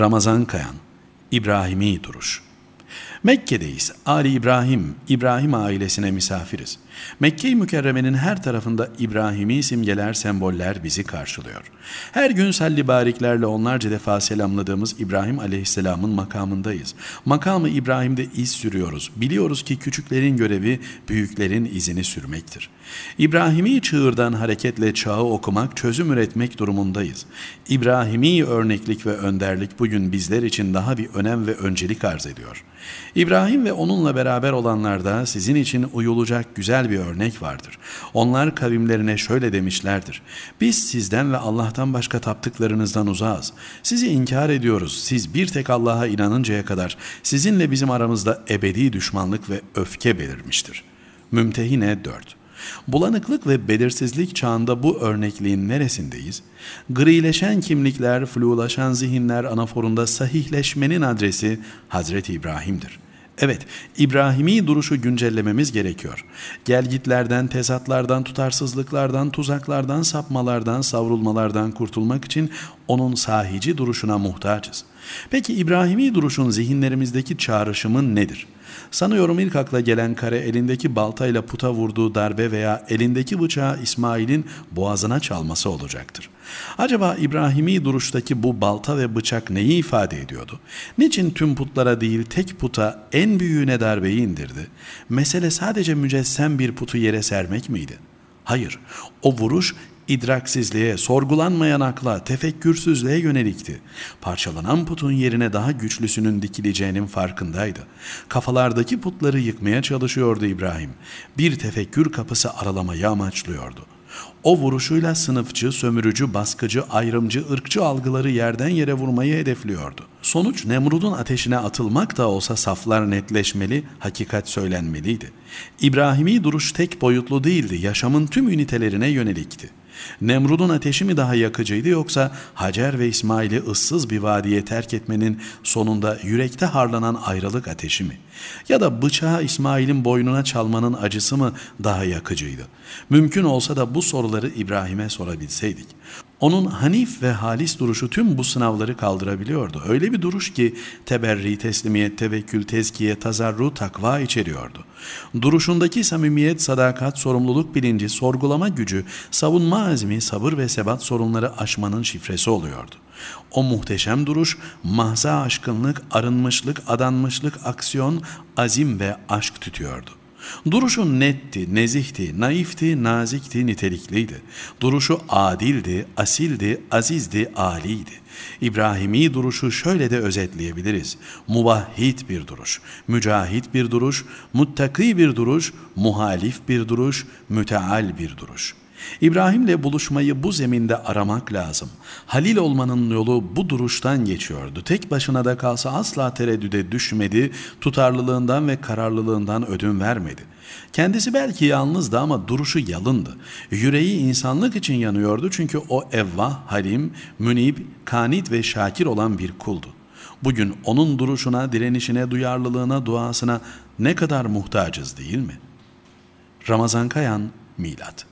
Ramazan Kayan, İbrahimi Duruş. Mekke'deyiz. Ali İbrahim, İbrahim ailesine misafiriz. Mekke-i Mükerreme'nin her tarafında İbrahimi simgeler, semboller bizi karşılıyor. Her gün salli bariklerle onlarca defa selamladığımız İbrahim aleyhisselamın makamındayız. Makamı İbrahim'de iz sürüyoruz. Biliyoruz ki küçüklerin görevi büyüklerin izini sürmektir. İbrahimi çığırdan hareketle çağı okumak, çözüm üretmek durumundayız. İbrahimi örneklik ve önderlik bugün bizler için daha bir önem ve öncelik arz ediyor. İbrahim ve onunla beraber olanlarda sizin için uyulacak güzel bir örnek vardır. Onlar kavimlerine şöyle demişlerdir. Biz sizden ve Allah'tan başka taptıklarınızdan uzağız. Sizi inkar ediyoruz. Siz bir tek Allah'a inanıncaya kadar sizinle bizim aramızda ebedi düşmanlık ve öfke belirmiştir. Mümtehine 4 Bulanıklık ve belirsizlik çağında bu örnekliğin neresindeyiz? Grileşen kimlikler, flulaşan zihinler anaforunda sahihleşmenin adresi Hazreti İbrahim'dir.'' Evet, İbrahimi duruşu güncellememiz gerekiyor. Gelgitlerden, tesatlardan, tutarsızlıklardan, tuzaklardan, sapmalardan, savrulmalardan kurtulmak için onun sahici duruşuna muhtaçız. Peki İbrahimi duruşun zihinlerimizdeki çağrışımın nedir? Sanıyorum ilk akla gelen kare elindeki baltayla puta vurduğu darbe veya elindeki bıçağı İsmail'in boğazına çalması olacaktır. Acaba İbrahimi duruştaki bu balta ve bıçak neyi ifade ediyordu? Niçin tüm putlara değil tek puta en büyüğüne darbeyi indirdi? Mesele sadece mücessem bir putu yere sermek miydi? Hayır, o vuruş idraksizliğe, sorgulanmayan akla, tefekkürsüzlüğe yönelikti. Parçalanan putun yerine daha güçlüsünün dikileceğinin farkındaydı. Kafalardaki putları yıkmaya çalışıyordu İbrahim. Bir tefekkür kapısı aralamayı amaçlıyordu.'' O vuruşuyla sınıfçı, sömürücü, baskıcı, ayrımcı, ırkçı algıları yerden yere vurmayı hedefliyordu. Sonuç Nemrud'un ateşine atılmak da olsa saflar netleşmeli, hakikat söylenmeliydi. İbrahimi duruş tek boyutlu değildi, yaşamın tüm ünitelerine yönelikti. Nemrud'un ateşi mi daha yakıcıydı yoksa Hacer ve İsmail'i ıssız bir vadiye terk etmenin sonunda yürekte harlanan ayrılık ateşi mi? Ya da bıçağı İsmail'in boynuna çalmanın acısı mı daha yakıcıydı? Mümkün olsa da bu soruları İbrahim'e sorabilseydik. Onun hanif ve halis duruşu tüm bu sınavları kaldırabiliyordu. Öyle bir duruş ki teberri, teslimiyet, tevekkül, tezkiye, tazarru, takva içeriyordu. Duruşundaki samimiyet, sadakat, sorumluluk bilinci, sorgulama gücü, savunma azmi, sabır ve sebat sorunları aşmanın şifresi oluyordu. O muhteşem duruş, mahza aşkınlık, arınmışlık, adanmışlık, aksiyon, azim ve aşk tütüyordu. Duruşu netti, nezihti, naifti, nazikti, nitelikliydi. Duruşu adildi, asildi, azizdi, aliydi. İbrahimi duruşu şöyle de özetleyebiliriz. Muvahhid bir duruş, mücahit bir duruş, muttaki bir duruş, muhalif bir duruş, müteal bir duruş.'' İbrahim'le buluşmayı bu zeminde aramak lazım. Halil olmanın yolu bu duruştan geçiyordu. Tek başına da kalsa asla tereddüde düşmedi, tutarlılığından ve kararlılığından ödün vermedi. Kendisi belki yalnızdı ama duruşu yalındı. Yüreği insanlık için yanıyordu çünkü o evvah, halim, münib, kanit ve şakir olan bir kuldu. Bugün onun duruşuna, direnişine, duyarlılığına, duasına ne kadar muhtacız değil mi? Ramazan Kayan, Milat